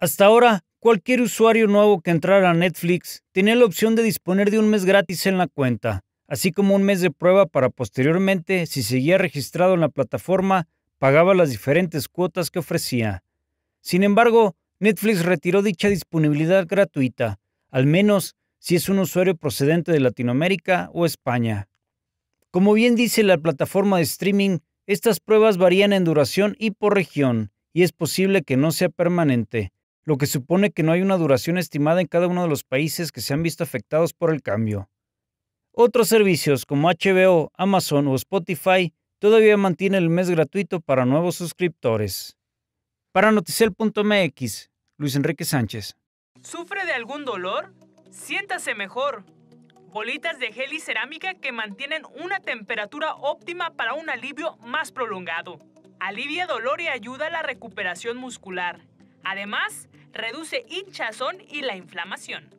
Hasta ahora, cualquier usuario nuevo que entrara a Netflix tenía la opción de disponer de un mes gratis en la cuenta, así como un mes de prueba para posteriormente, si seguía registrado en la plataforma, pagaba las diferentes cuotas que ofrecía. Sin embargo, Netflix retiró dicha disponibilidad gratuita, al menos si es un usuario procedente de Latinoamérica o España. Como bien dice la plataforma de streaming, estas pruebas varían en duración y por región, y es posible que no sea permanente lo que supone que no hay una duración estimada en cada uno de los países que se han visto afectados por el cambio. Otros servicios como HBO, Amazon o Spotify todavía mantienen el mes gratuito para nuevos suscriptores. Para Noticel.mx, Luis Enrique Sánchez. ¿Sufre de algún dolor? Siéntase mejor. Bolitas de gel y cerámica que mantienen una temperatura óptima para un alivio más prolongado. Alivia dolor y ayuda a la recuperación muscular. Además, reduce hinchazón y la inflamación.